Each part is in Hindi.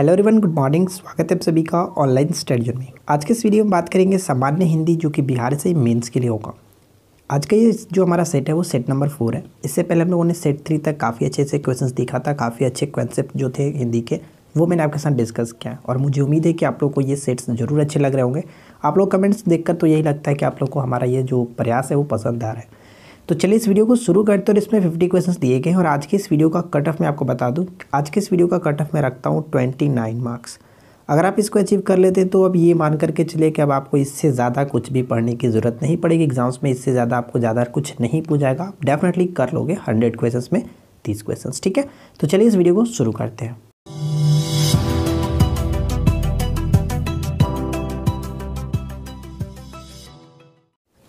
हेलो एवरीवन गुड मॉर्निंग स्वागत है आप सभी का ऑनलाइन स्टडियो में आज के इस वीडियो में बात करेंगे सामान्य हिंदी जो कि बिहार से मेंस के लिए होगा आज का ये जो हमारा सेट है वो सेट नंबर फोर है इससे पहले हम लोगों ने सेट थ्री तक काफ़ी अच्छे से क्वेश्चंस दिखा था काफ़ी अच्छे कॉन्सेप्ट जो थे हिंदी के वो मैंने आपके साथ डिस्कस किया और मुझे उम्मीद है कि आप लोग को ये सेट्स ज़रूर अच्छे लग रहे होंगे आप लोग कमेंट्स देखकर तो यही लगता है कि आप लोग को हमारा ये जो प्रयास है वो पसंद आ रहा है तो चलिए इस वीडियो को शुरू करते हैं और इसमें फिफ्टी क्वेश्चन दिए गए हैं और आज के इस वीडियो का कट ऑफ मैं आपको बता दूँ आज के इस वीडियो का कट ऑफ मैं रखता हूँ ट्वेंटी नाइन मार्क्स अगर आप इसको अचीव कर लेते हैं तो अब ये मान करके चलिए कि अब आपको इससे ज़्यादा कुछ भी पढ़ने की ज़रूरत नहीं पड़ेगी एग्जाम्स में इससे ज़्यादा आपको ज़्यादा कुछ नहीं पूछाएगा आप डेफिनेटली कर लोगे हंड्रेड क्वेश्चन में तीस क्वेश्चन ठीक है तो चलिए इस वीडियो को शुरू करते हैं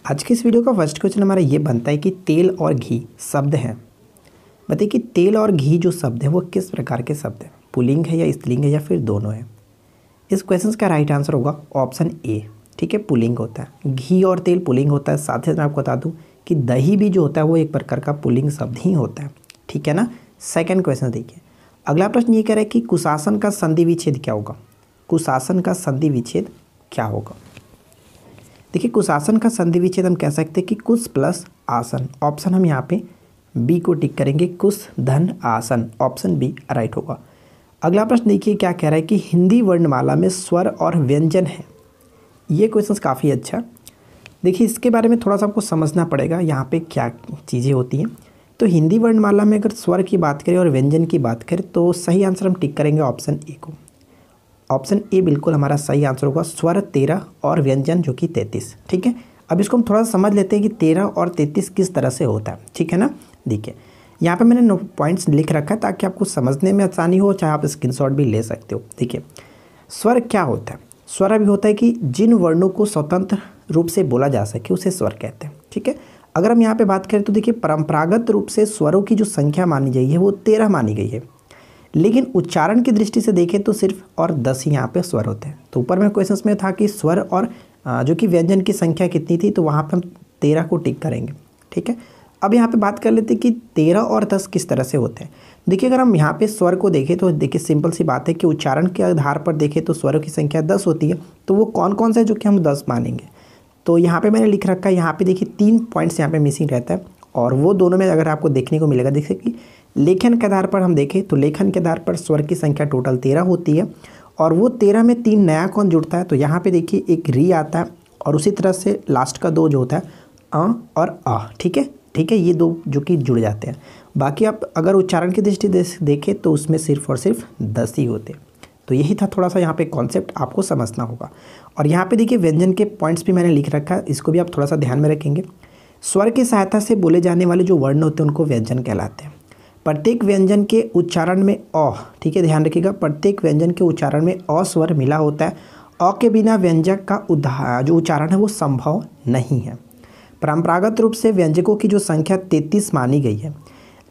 आज के इस वीडियो का फर्स्ट क्वेश्चन हमारा ये बनता है कि तेल और घी शब्द हैं बताइए कि तेल और घी जो शब्द हैं वो किस प्रकार के शब्द हैं पुलिंग है या स्त्रीलिंग है या फिर दोनों है इस क्वेश्चन का राइट आंसर होगा ऑप्शन ए ठीक है पुलिंग होता है घी और तेल पुलिंग होता है साथ ही साथ मैं आपको बता दूँ कि दही भी जो होता है वो एक प्रकार का पुलिंग शब्द ही होता है ठीक है ना सेकेंड क्वेश्चन देखिए अगला प्रश्न ये कह रहा है कि कुशासन का संधि विच्छेद क्या होगा कुशासन का संधि विच्छेद क्या होगा देखिए कुशासन का संधि विच्छेद हम कह सकते हैं कि कुश प्लस आसन ऑप्शन हम यहाँ पे बी को टिक करेंगे कुश धन आसन ऑप्शन बी राइट होगा अगला प्रश्न देखिए क्या कह रहा है कि हिंदी वर्णमाला में स्वर और व्यंजन है ये क्वेश्चन काफ़ी अच्छा देखिए इसके बारे में थोड़ा सा आपको समझना पड़ेगा यहाँ पर क्या चीज़ें होती हैं तो हिंदी वर्णमाला में अगर स्वर की बात करें और व्यंजन की बात करें तो सही आंसर हम टिक करेंगे ऑप्शन ए को ऑप्शन ए बिल्कुल हमारा सही आंसर होगा स्वर तेरह और व्यंजन जो कि तैंतीस ठीक है अब इसको हम थोड़ा सा समझ लेते हैं कि तेरह और तैंतीस किस तरह से होता है ठीक है ना देखिए यहाँ पे मैंने पॉइंट्स लिख रखा है ताकि आपको समझने में आसानी हो चाहे आप स्क्रीनशॉट भी ले सकते हो देखिए स्वर क्या होता है स्वर अभी होता है कि जिन वर्णों को स्वतंत्र रूप से बोला जा सके उसे स्वर कहते हैं ठीक है अगर हम यहाँ पे बात करें तो देखिए परंपरागत रूप से स्वरों की जो संख्या मानी गई है वो तेरह मानी गई है लेकिन उच्चारण की दृष्टि से देखें तो सिर्फ और दस ही यहाँ पे स्वर होते हैं तो ऊपर में क्वेश्चन में था कि स्वर और जो कि व्यंजन की संख्या कितनी थी तो वहाँ पर हम तेरह को टिक करेंगे ठीक है अब यहाँ पे बात कर लेते हैं कि तेरह और दस किस तरह से होते हैं देखिए अगर हम यहाँ पे स्वर को देखें तो देखिए सिंपल सी बात है कि उच्चारण के आधार पर देखें तो स्वरों की संख्या दस होती है तो वो कौन कौन सा जो कि हम दस मानेंगे तो यहाँ पे मैंने लिख रखा है यहाँ पे देखिए तीन पॉइंट्स यहाँ पे मिसिंग रहता है और वो दोनों में अगर आपको देखने को मिलेगा देखिए कि लेखन के आधार पर हम देखें तो लेखन के आधार पर स्वर की संख्या टोटल तेरह होती है और वो तेरह में तीन नया कौन जुड़ता है तो यहाँ पे देखिए एक री आता है और उसी तरह से लास्ट का दो जो होता है अ और आ ठीक है ठीक है ये दो जो कि जुड़ जाते हैं बाकी आप अगर उच्चारण की दृष्टि देखें तो उसमें सिर्फ और सिर्फ दस ही होते हैं तो यही था थोड़ा सा यहाँ पे कॉन्सेप्ट आपको समझना होगा और यहाँ पे देखिए व्यंजन के पॉइंट्स भी मैंने लिख रखा है इसको भी आप थोड़ा सा ध्यान में रखेंगे स्वर की सहायता से बोले जाने वाले जो वर्ण होते हैं उनको व्यंजन कहलाते हैं प्रत्येक व्यंजन के उच्चारण में अ ठीक है ध्यान रखिएगा प्रत्येक व्यंजन के उच्चारण में अ स्वर मिला होता है अ के बिना व्यंजक का उदाह जो उच्चारण है वो संभव नहीं है परंपरागत रूप से व्यंजकों की जो संख्या तैंतीस मानी गई है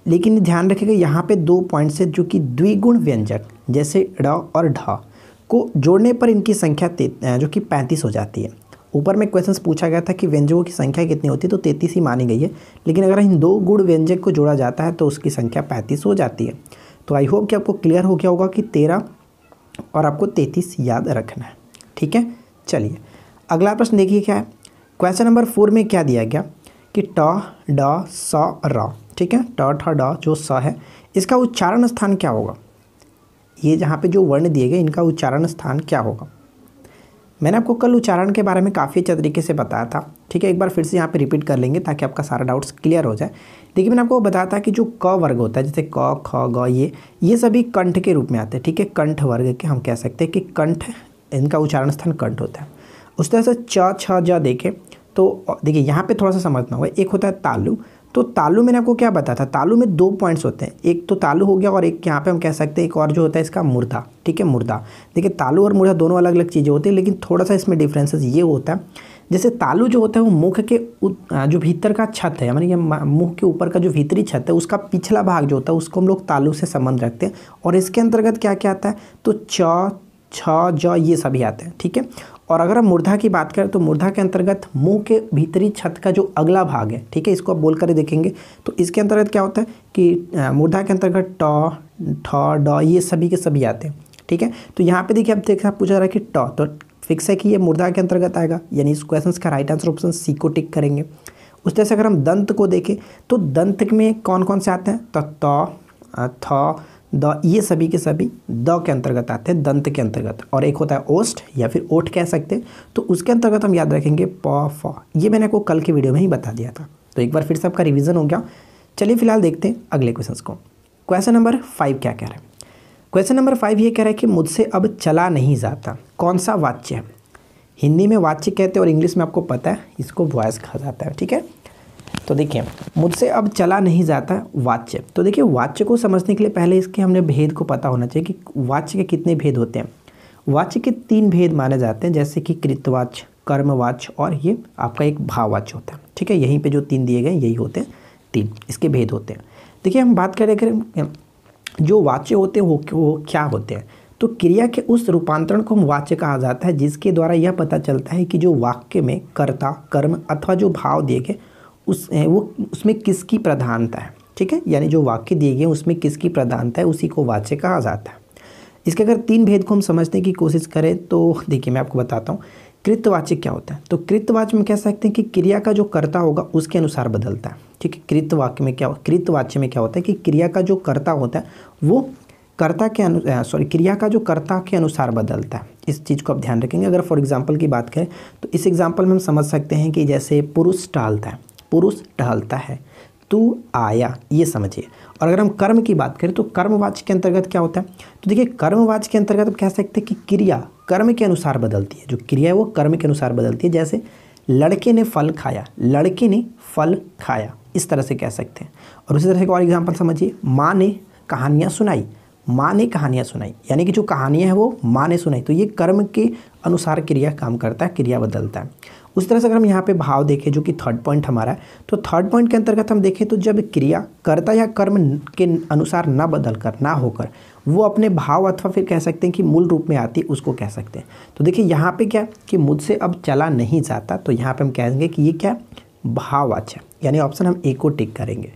लेकिन ध्यान रखिएगा यहाँ पे दो पॉइंट्स है जो कि द्विगुण व्यंजक जैसे ड और ढ को जोड़ने पर इनकी संख्या जो कि पैंतीस हो जाती है ऊपर में क्वेश्चन पूछा गया था कि व्यंजकों की संख्या कितनी होती है तो तैतीस ही मानी गई है लेकिन अगर इन दो गुड़ व्यंजक को जोड़ा जाता है तो उसकी संख्या पैंतीस हो जाती है तो आई होप कि आपको क्लियर हो गया होगा कि तेरह और आपको तैतीस याद रखना है ठीक है चलिए अगला प्रश्न देखिए क्या है क्वेश्चन नंबर फोर में क्या दिया गया कि ट ड स र ठीक है ट ठ ड जो स है इसका उच्चारण स्थान क्या होगा ये जहाँ पे जो वर्ण दिए गए इनका उच्चारण स्थान क्या होगा मैंने आपको कल उच्चारण के बारे में काफ़ी अच्छे तरीके से बताया था ठीक है एक बार फिर से यहाँ पे रिपीट कर लेंगे ताकि आपका सारा डाउट्स क्लियर हो जाए देखिए मैंने आपको बताया था कि जो क वर्ग होता है जैसे क ख ग ये ये सभी कंठ के रूप में आते हैं ठीक है कंठ वर्ग के हम कह सकते हैं कि कंठ इनका उच्चारण स्थान कंठ होता है उस तरह से छ छ ज देखें तो देखिए यहाँ पर थोड़ा सा समझना होगा एक होता है तालु तो तालू मैंने आपको क्या बताया था तालू में दो पॉइंट्स होते हैं एक तो तालू हो गया और एक यहाँ पे हम कह सकते हैं एक और जो होता है इसका मुर्दा ठीक है मुर्दा देखिए तालू और मुर्दा दोनों अलग अलग चीज़ें होती है लेकिन थोड़ा सा इसमें डिफ्रेंसेस ये होता है जैसे तालू जो होता है वो मुख के जो भीतर का छत है यानी मुँह के ऊपर का जो भीतरी छत है उसका पिछला भाग जो होता है उसको हम लोग तालू से संबंध रखते हैं और इसके अंतर्गत क्या क्या आता है तो च छ ज ये सभी आते हैं ठीक है और अगर हम मुर्धा की बात करें तो मुर्धा के अंतर्गत मुंह के भीतरी छत का जो अगला भाग है ठीक है इसको आप बोल कर देखेंगे तो इसके अंतर्गत क्या होता है कि मुर्धा के अंतर्गत टॉ ठ ड ये सभी के सभी आते हैं ठीक है तो यहाँ पे देखिए अब देखा पूछा रहा है कि टॉ तो फिक्स है कि ये मुर्धा के अंतर्गत आएगा यानी इस क्वेश्चन का राइट आंसर ऑप्शन सी को टिक करेंगे उस तरह से अगर हम दंत को देखें तो दंत में कौन कौन से आते हैं तो त थ द ये सभी के सभी द के अंतर्गत आते हैं दंत के अंतर्गत और एक होता है ओस्ट या फिर ओठ कह सकते हैं तो उसके अंतर्गत हम याद रखेंगे प फ ये मैंने आपको कल के वीडियो में ही बता दिया था तो एक बार फिर से आपका रिविजन हो गया चलिए फिलहाल देखते हैं अगले क्वेश्चन को क्वेश्चन नंबर फाइव क्या कह रहे हैं क्वेश्चन नंबर फाइव ये कह रहा है कि मुझसे अब चला नहीं जाता कौन सा वाच्य है हिंदी में वाच्य कहते हैं और इंग्लिश में आपको पता है इसको वॉयस कहा जाता है ठीक है तो देखिए मुझसे अब चला नहीं जाता वाच्य तो देखिए वाच्य को समझने के लिए पहले इसके हमने भेद को पता होना चाहिए कि वाच्य के कितने भेद होते हैं वाच्य के तीन भेद माने जाते हैं जैसे कि कृतवाच्य कर्मवाच और ये आपका एक भाववाच्य होता है ठीक है यहीं पे जो तीन दिए गए यही होते हैं तीन इसके भेद होते हैं देखिए हम बात करें अगर जो वाच्य होते हैं वो क्या होते हैं तो क्रिया के उस रूपांतरण को हम वाच्य कहा जाता है जिसके द्वारा यह पता चलता है कि जो वाक्य में कर्ता कर्म अथवा जो भाव दिए गए उस वो उसमें किसकी प्रधानता है ठीक है यानी जो वाक्य दिए गए हैं उसमें किसकी प्रधानता है उसी को वाच्य कहा जाता है इसके अगर तीन भेद को हम समझने की कोशिश करें तो देखिए मैं आपको बताता हूँ कृतवाच्य क्या होता है तो कृतवाच्य में कह सकते हैं कि क्रिया का जो कर्ता होगा उसके अनुसार बदलता है ठीक है कृतवाक्य में क्या कृतवाच्य में क्या होता है कि क्रिया का जो कर्ता होता है वो कर्ता के अनु सॉरी क्रिया का जो कर्ता के अनुसार बदलता है इस चीज़ को आप ध्यान रखेंगे अगर फॉर एग्जाम्पल की बात करें तो इस एग्जाम्पल में हम समझ सकते हैं कि जैसे पुरुष टालता है पुरुष टहलता है तू आया ये समझिए और अगर हम कर्म की बात करें तो कर्मवाच के अंतर्गत क्या होता है तो देखिए कर्मवाच के अंतर्गत हम कह सकते हैं कि क्रिया कर्म के अनुसार बदलती है जो क्रिया है वो कर्म के अनुसार बदलती है जैसे लड़के ने फल खाया लड़के ने फल खाया इस तरह से कह सकते हैं और उसी तरह से एक और एग्जाम्पल समझिए माँ ने कहानियाँ सुनाई माँ ने कहानियाँ सुनाई यानी कि जो कहानियाँ हैं वो माँ ने सुनाई तो ये कर्म के अनुसार क्रिया काम करता है क्रिया बदलता है उस तरह से अगर हम यहाँ पे भाव देखें जो कि थर्ड पॉइंट हमारा है तो थर्ड पॉइंट के अंतर्गत हम देखें तो जब क्रिया कर्ता या कर्म के अनुसार ना बदल कर ना होकर वो अपने भाव अथवा फिर कह सकते हैं कि मूल रूप में आती उसको कह सकते हैं तो देखिए यहाँ पे क्या कि मुझसे अब चला नहीं जाता तो यहाँ पे हम कहेंगे कि ये क्या भाव अच्छा यानी ऑप्शन हम ए को टिक करेंगे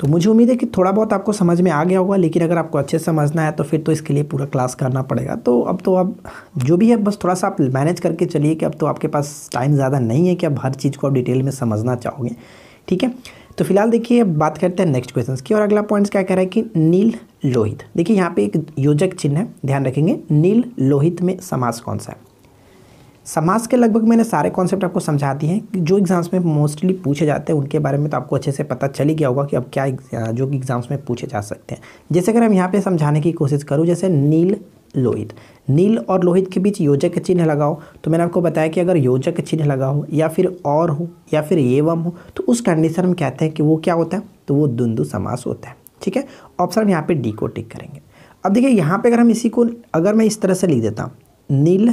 तो मुझे उम्मीद है कि थोड़ा बहुत आपको समझ में आ गया होगा लेकिन अगर आपको अच्छे से समझना है तो फिर तो इसके लिए पूरा क्लास करना पड़ेगा तो अब तो अब जो भी है बस थोड़ा सा आप मैनेज करके चलिए कि अब तो आपके पास टाइम ज़्यादा नहीं है कि आप हर चीज़ को आप डिटेल में समझना चाहोगे ठीक है तो फिलहाल देखिए बात करते हैं नेक्स्ट क्वेश्चन की और अगला पॉइंट्स क्या कह रहा है कि नील लोहित देखिए यहाँ पे एक योजक चिन्ह है ध्यान रखेंगे नील लोहित में समास कौन सा है समाज के लगभग मैंने सारे कॉन्सेप्ट आपको समझा दिए हैं जो एग्ज़ाम्स में मोस्टली पूछे जाते हैं उनके बारे में तो आपको अच्छे से पता चल ही गया होगा कि अब क्या जो एग्ज़ाम्स में पूछे जा सकते हैं जैसे अगर हम यहाँ पे समझाने की कोशिश करूँ जैसे नील लोहित नील और लोहित के बीच योजक चिन्ह लगाओ तो मैंने आपको बताया कि अगर योजक चिन्ह लगाओ या फिर और हो या फिर एवम हो तो उस कंडीशन में कहते हैं कि वो क्या होता है तो वो दुंदु समास होता है ठीक है ऑप्शन यहाँ पर डी को टिक करेंगे अब देखिए यहाँ पर अगर हम इसी को अगर मैं इस तरह से लिख देता हूँ नील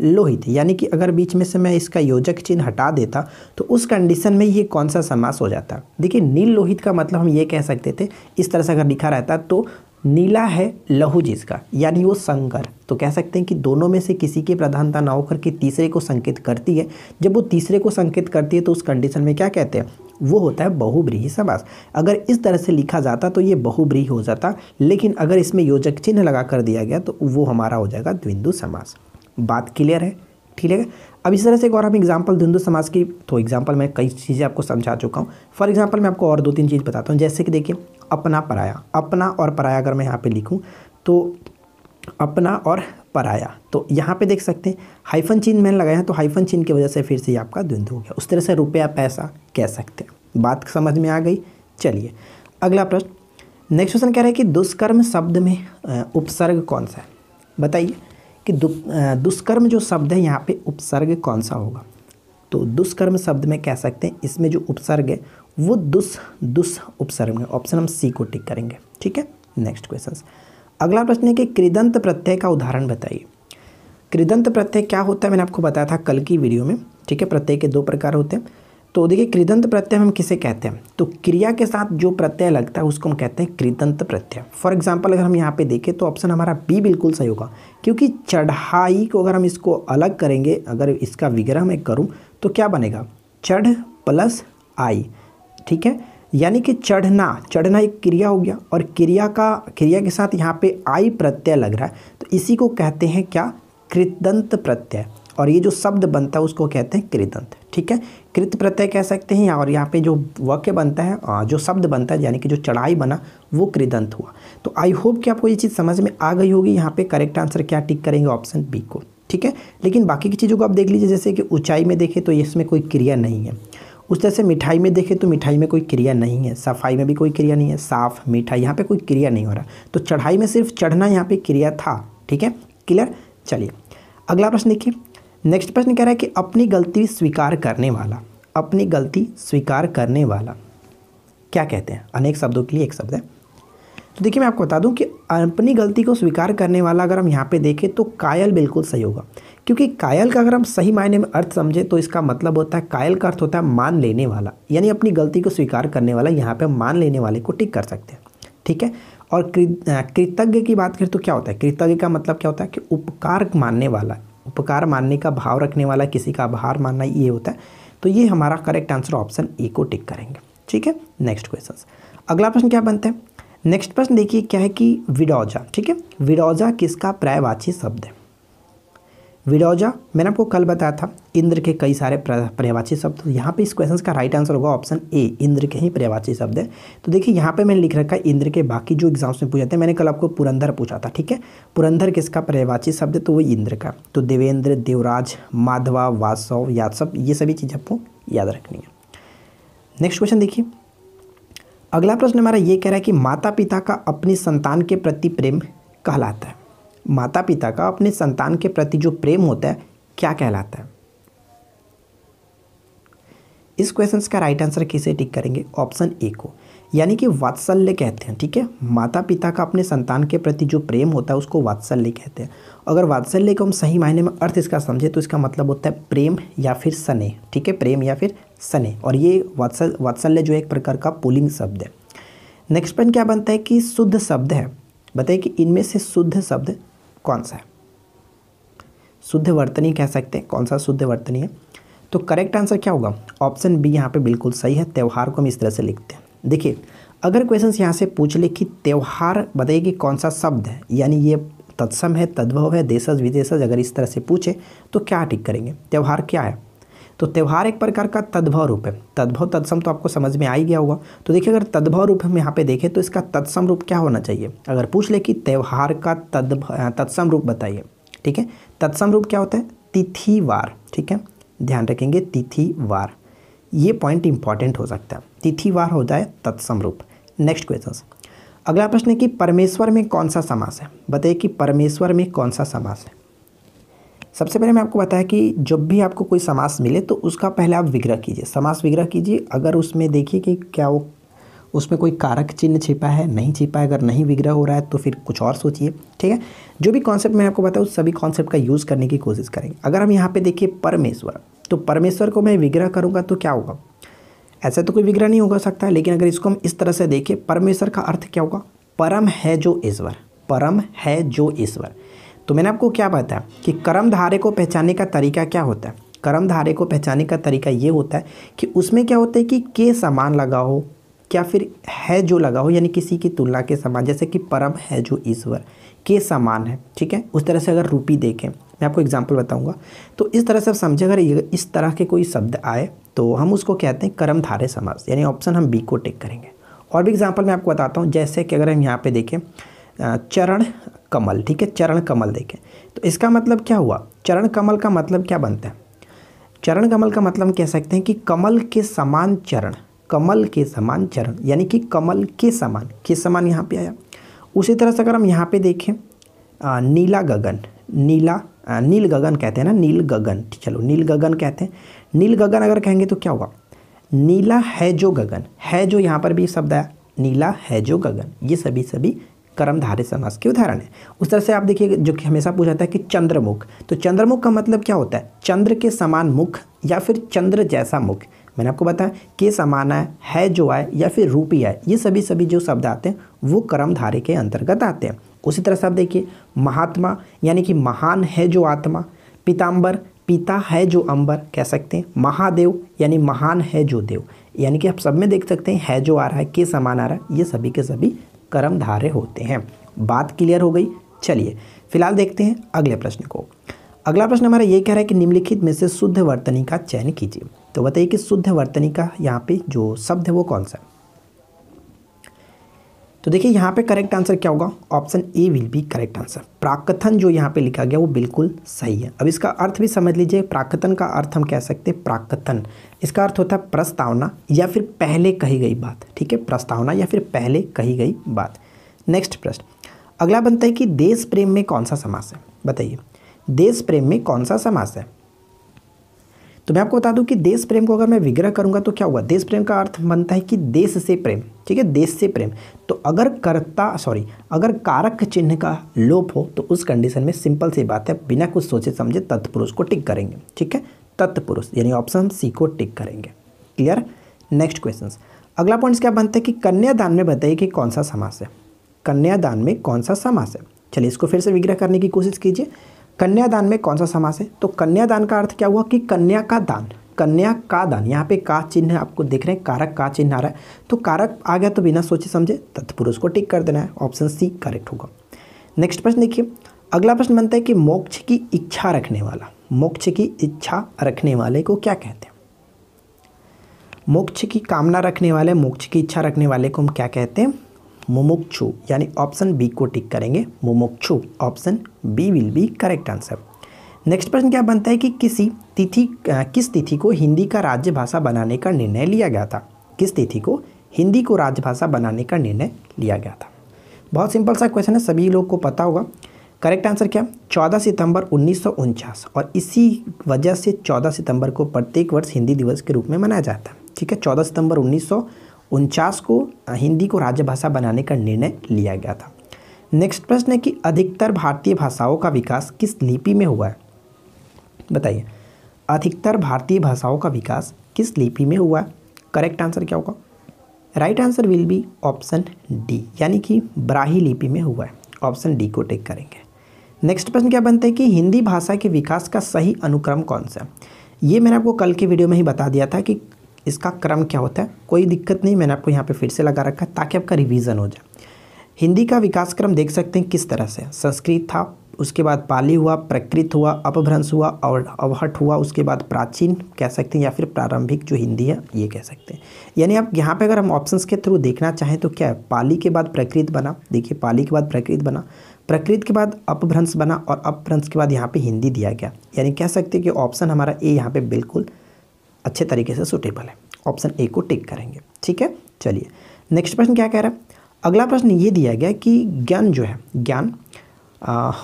लोहित यानी कि अगर बीच में से मैं इसका योजक चिन्ह हटा देता तो उस कंडीशन में ये कौन सा समास हो जाता देखिए नील लोहित का मतलब हम ये कह सकते थे इस तरह से अगर लिखा रहता तो नीला है लहू जिसका यानी वो संकर तो कह सकते हैं कि दोनों में से किसी की प्रधानता ना होकर के तीसरे को संकेत करती है जब वो तीसरे को संकेत करती है तो उस कंडीशन में क्या कहते हैं वो होता है बहुब्रीही समास अगर इस तरह से लिखा जाता तो ये बहुब्रीही हो जाता लेकिन अगर इसमें योजक चिन्ह लगा कर दिया गया तो वो हमारा हो जाएगा द्विंदु समास बात क्लियर है ठीक है अब इस तरह से एक और हम एग्जाम्पल हिंदू समाज की तो एग्जाम्पल मैं कई चीज़ें आपको समझा चुका हूँ फॉर एग्जाम्पल मैं आपको और दो तीन चीज़ बताता हूँ जैसे कि देखिए अपना पराया अपना और पराया अगर मैं यहाँ पे लिखूँ तो अपना और पराया तो यहाँ पे देख सकते हैं हाइफन चिन्ह मैंने लगाया तो हाइफन चिन्ह की वजह से फिर से ये आपका द्वंद्व हो गया उस तरह से रुपया पैसा कह सकते हैं बात समझ में आ गई चलिए अगला प्रश्न नेक्स्ट क्वेश्चन कह रहे हैं कि दुष्कर्म शब्द में उपसर्ग कौन सा है बताइए कि दुष्कर्म जो शब्द है यहाँ पे उपसर्ग कौन सा होगा तो दुष्कर्म शब्द में कह सकते हैं इसमें जो उपसर्ग है वो दुष दुष उपसर्ग है ऑप्शन हम सी को टिक करेंगे ठीक है नेक्स्ट क्वेश्चन अगला प्रश्न है कि कृदंत प्रत्यय का उदाहरण बताइए कृदंत प्रत्यय क्या होता है मैंने आपको बताया था कल की वीडियो में ठीक है प्रत्यय के दो प्रकार होते हैं तो देखिए कृदंत प्रत्यय हम किसे कहते हैं तो क्रिया के साथ जो प्रत्यय लगता है उसको हम कहते हैं कृदंत प्रत्यय फॉर एग्जाम्पल अगर हम यहाँ पे देखें तो ऑप्शन हमारा बी बिल्कुल सही होगा क्योंकि चढ़ाई को अगर हम इसको अलग करेंगे अगर इसका विग्रह मैं करूँ तो क्या बनेगा चढ़ प्लस आई ठीक है यानी कि चढ़ना चढ़ना एक क्रिया हो गया और क्रिया का क्रिया के साथ यहाँ पे आई प्रत्यय लग रहा है तो इसी को कहते हैं क्या कृदंत प्रत्यय और ये जो शब्द बनता है उसको कहते हैं कृदंत ठीक है कृत प्रत्यय कह सकते हैं और यहाँ पे जो वाक्य बनता है जो शब्द बनता है यानी कि जो चढ़ाई बना वो कृदंत हुआ तो आई होप कि आपको ये चीज़ समझ में आ गई होगी यहाँ पे करेक्ट आंसर क्या टिक करेंगे ऑप्शन बी को ठीक है लेकिन बाकी की चीज़ों को आप देख लीजिए जैसे कि ऊंचाई में देखें तो इसमें कोई क्रिया नहीं है उस तरह से मिठाई में देखें तो मिठाई में कोई क्रिया नहीं है सफाई में भी कोई क्रिया नहीं है साफ मीठा यहाँ पर कोई क्रिया नहीं हो रहा तो चढ़ाई में सिर्फ चढ़ना यहाँ पर क्रिया था ठीक है क्लियर चलिए अगला प्रश्न देखिए नेक्स्ट प्रश्न कह रहा है कि अपनी गलती स्वीकार करने वाला अपनी गलती स्वीकार करने वाला क्या कहते हैं अनेक शब्दों के लिए एक शब्द है तो देखिए मैं आपको बता दूं कि अपनी गलती को स्वीकार करने वाला अगर हम यहाँ पे देखें तो कायल बिल्कुल सही होगा क्योंकि कायल का अगर हम सही मायने में अर्थ समझें तो इसका मतलब होता है कायल का अर्थ होता है मान लेने वाला यानी अपनी गलती को स्वीकार करने वाला यहाँ पे मान लेने वाले को टिक कर सकते हैं ठीक है और कृतज्ञ की बात करें तो क्या होता है कृतज्ञ का मतलब क्या होता है कि उपकार मानने वाला उपकार मानने का भाव रखने वाला किसी का आभार मानना ये होता है तो ये हमारा करेक्ट आंसर ऑप्शन ए को टिक करेंगे ठीक है नेक्स्ट क्वेश्चन अगला प्रश्न क्या बनता है नेक्स्ट प्रश्न देखिए क्या है कि विडौजा ठीक है विडौजा किसका प्रायवाची शब्द है विडौजा मैंने आपको कल बताया था इंद्र के कई सारे पर्यावाची शब्द यहाँ पे इस क्वेश्चन का राइट आंसर होगा ऑप्शन ए इंद्र के ही पर्यावाची शब्द है तो देखिए यहाँ पे मैंने लिख रखा है इंद्र के बाकी जो एग्जाम्स में पूछे थे मैंने कल आपको पुरंदर पूछा था ठीक है पुरंधर किसका पर्यावाची शब्द है तो वो इंद्र का तो देवेंद्र देवराज माधवा वासव याद सब ये सभी चीज़ आपको याद रखनी है नेक्स्ट क्वेश्चन देखिए अगला प्रश्न हमारा ये कह रहा है कि माता पिता का अपनी संतान के प्रति प्रेम कहलाता है माता पिता का अपने संतान के प्रति जो प्रेम होता है क्या कहलाता है इस क्वेश्चन का राइट आंसर किसे टिक करेंगे ऑप्शन ए को यानी कि वात्सल्य कहते हैं ठीक है माता पिता का अपने संतान के प्रति जो प्रेम होता है उसको वात्सल्य कहते हैं अगर वात्सल्य को हम सही मायने में अर्थ इसका समझे तो इसका मतलब होता है प्रेम या फिर सने ठीक है प्रेम या फिर सने और ये वात्सल वात्सल्य जो एक प्रकार का पुलिंग शब्द है नेक्स्ट पॉइंट क्या बनता है कि शुद्ध शब्द है बताइए कि इनमें से शुद्ध शब्द कौन सा है शुद्ध वर्तनी कह सकते हैं कौन सा शुद्ध वर्तनी है तो करेक्ट आंसर क्या होगा ऑप्शन बी यहाँ पे बिल्कुल सही है त्यौहार को हम इस तरह से लिखते हैं देखिए अगर क्वेश्चन यहाँ से पूछ ले कि त्यौहार बताइए कि कौन सा शब्द है यानी ये तत्सम है तद्भव है देशज विदेशज अगर इस तरह से पूछे तो क्या ठीक करेंगे त्यौहार क्या है तो त्यौहार एक प्रकार का तद्भव रूप है तद्भव तत्सम तो आपको समझ में आ ही गया होगा तो देखिए अगर तद्भव रूप हम यहाँ पे देखें तो इसका तत्सम रूप क्या होना चाहिए अगर पूछ ले कि त्यौहार का तद्भ तत्सम रूप बताइए ठीक है तत्सम रूप क्या होता है तिथिवार ठीक है ध्यान रखेंगे तिथिवार ये पॉइंट इंपॉर्टेंट हो सकता है तिथिवार हो जाए तत्सम रूप नेक्स्ट क्वेश्चन अगला प्रश्न है कि परमेश्वर में कौन सा समास है बताइए कि परमेश्वर में कौन सा समास है सबसे पहले मैं आपको बताया कि जब भी आपको कोई समास मिले तो उसका पहले आप विग्रह कीजिए समास विग्रह कीजिए अगर उसमें देखिए कि क्या वो उसमें कोई कारक चिन्ह छिपा है नहीं छिपा है अगर नहीं विग्रह हो रहा है तो फिर कुछ और सोचिए ठीक है जो भी कॉन्सेप्ट मैं आपको बताया उस सभी कॉन्सेप्ट का यूज़ करने की कोशिश करेंगे अगर हम यहाँ पर देखिए परमेश्वर तो परमेश्वर को मैं विग्रह करूँगा तो क्या होगा ऐसा तो कोई विग्रह नहीं होगा सकता लेकिन अगर इसको हम इस तरह से देखें परमेश्वर का अर्थ क्या होगा परम है जो ईश्वर परम है जो ईश्वर तो मैंने आपको क्या बताया कि कर्म धारे को पहचानने का तरीका क्या होता है कर्म धारे को पहचानने का तरीका ये होता है कि उसमें क्या होता है कि के समान लगा हो क्या फिर है जो लगा हो यानी किसी की तुलना के समान जैसे कि परम है जो ईश्वर के समान है ठीक है उस तरह से अगर रूपी देखें मैं आपको एग्जाम्पल बताऊँगा तो इस तरह से आप समझें अगर इस तरह के कोई शब्द आए तो हम उसको कहते हैं कर्म धारे समाज यानी ऑप्शन हम बी को टेक करेंगे और भी एग्जाम्पल मैं आपको बताता हूँ जैसे कि अगर हम यहाँ पर देखें चरण कमल ठीक है चरण कमल देखें तो इसका मतलब क्या हुआ चरण कमल का मतलब क्या बनता है चरण कमल का मतलब कह सकते हैं कि कमल के समान चरण कमल के समान चरण यानी कि कमल के समान के समान यहाँ पे आया उसी तरह से अगर हम यहाँ पे देखें आ, नीला गगन नीला आ, नील गगन कहते हैं ना नील गगन चलो नील गगन कहते हैं नील गगन अगर कहेंगे तो क्या हुआ नीला है जो गगन है जो यहाँ पर भी शब्द आया नीला है जो गगन ये सभी सभी कर्मधारे समास के उदाहरण है उस तरह से आप देखिए जो कि हमेशा पूछा जाता है कि चंद्रमुख तो चंद्रमुख का मतलब क्या होता है चंद्र के समान मुख या फिर चंद्र जैसा मुख मैंने आपको बताया के समान आए है जो आए या फिर रूपी आए ये सभी सभी जो शब्द आते हैं वो कर्मधारे के अंतर्गत आते हैं उसी तरह से आप देखिए महात्मा यानी कि महान है जो आत्मा पीताम्बर पिता है जो अंबर कह सकते हैं महादेव यानी महान है जो देव यानी कि आप सब में देख सकते हैं है जो आ रहा है के समान आ रहा है ये सभी के सभी कर्म धारे होते हैं बात क्लियर हो गई चलिए फिलहाल देखते हैं अगले प्रश्न को अगला प्रश्न हमारा ये कह रहा है कि निम्नलिखित में से शुद्ध वर्तनी का चयन कीजिए तो बताइए कि शुद्ध वर्तनी का यहाँ पे जो शब्द है वो कौन सा है तो देखिए यहाँ पे करेक्ट आंसर क्या होगा option A will be correct answer प्राकथन जो यहाँ पे लिखा गया वो बिल्कुल सही है अब इसका अर्थ भी समझ लीजिए प्राकथन का अर्थ हम कह सकते हैं प्राकथन इसका अर्थ होता है प्रस्तावना या फिर पहले कही गई बात ठीक है प्रस्तावना या फिर पहले कही गई बात नेक्स्ट प्रश्न अगला बनता है कि देश प्रेम में कौन सा समास है बताइए देश प्रेम में कौन सा समास है तो मैं आपको बता दूं कि देश प्रेम को अगर मैं विग्रह करूंगा तो क्या होगा देश प्रेम का अर्थ बनता है कि देश से प्रेम ठीक है देश से प्रेम तो अगर कर्ता सॉरी अगर कारक चिन्ह का लोप हो तो उस कंडीशन में सिंपल सी बात है बिना कुछ सोचे समझे तत्पुरुष को टिक करेंगे ठीक है तत्पुरुष यानी ऑप्शन हम सी को टिक करेंगे क्लियर नेक्स्ट क्वेश्चन अगला पॉइंट क्या बनता है कि कन्यादान में बताइए कि कौन सा समास है कन्यादान में कौन सा समास है चलिए इसको फिर से विग्रह करने की कोशिश कीजिए कन्यादान में कौन सा समास है तो कन्यादान का अर्थ क्या हुआ कि कन्या का दान कन्या का दान यहाँ पे का चिन्ह आपको देख रहे हैं कारक का चिन्ह आ रहा है तो कारक आ गया तो बिना सोचे समझे तत्पुरुष को टिक कर देना है ऑप्शन सी करेक्ट होगा नेक्स्ट प्रश्न देखिए अगला प्रश्न बनता है कि मोक्ष की इच्छा रखने वाला मोक्ष की इच्छा रखने वाले को क्या कहते हैं मोक्ष की कामना रखने वाले मोक्ष की इच्छा रखने वाले को हम क्या कहते हैं मुमुक्षु यानी ऑप्शन बी को टिक करेंगे मुमुक्षु option B will be correct answer next प्रश्न क्या बनता है कि किसी तिथि किस तिथि को हिंदी का राज्य भाषा बनाने का निर्णय लिया गया था किस तिथि को हिंदी को राजभाषा बनाने का निर्णय लिया गया था बहुत सिंपल सा क्वेश्चन है सभी लोग को पता होगा करेक्ट आंसर क्या चौदह सितंबर उन्नीस और इसी वजह से चौदह सितंबर को प्रत्येक वर्ष हिंदी दिवस के रूप में मनाया जाता है ठीक है चौदह सितंबर उन्नीस उनचास को हिंदी को राज्य भाषा बनाने का निर्णय लिया गया था नेक्स्ट प्रश्न है कि अधिकतर भारतीय भाषाओं का विकास किस लिपि में हुआ है बताइए अधिकतर भारतीय भाषाओं का विकास किस लिपि में हुआ है करेक्ट आंसर क्या होगा right answer will be option D यानी कि ब्राही लिपि में हुआ है ऑप्शन डी को टेक करेंगे नेक्स्ट प्रश्न क्या बनता है कि हिंदी भाषा के विकास का सही अनुक्रम कौन सा है ये मैंने आपको कल के वीडियो में ही बता दिया था कि इसका क्रम क्या होता है कोई दिक्कत नहीं मैंने आपको यहाँ पे फिर से लगा रखा है ताकि आपका रिवीजन हो जाए हिंदी का विकास क्रम देख सकते हैं किस तरह से संस्कृत था उसके बाद पाली हुआ प्रकृत हुआ अपभ्रंश हुआ और अवहट हुआ उसके बाद प्राचीन कह सकते हैं या फिर प्रारंभिक जो हिंदी है ये कह सकते हैं यानी आप यहाँ पे अगर हम ऑप्शंस के थ्रू देखना चाहें तो क्या है पाली के बाद प्रकृत बना देखिए पाली के बाद प्रकृत बना प्रकृत के बाद अपभ्रंश बना और अपभ्रंश के बाद यहाँ पर हिंदी दिया गया यानी कह सकते हैं कि ऑप्शन हमारा ए यहाँ पर बिल्कुल अच्छे तरीके से सूटेबल है ऑप्शन ए को टिक करेंगे ठीक है चलिए नेक्स्ट प्रश्न क्या कह रहा है अगला प्रश्न ये दिया गया कि ज्ञान जो है ज्ञान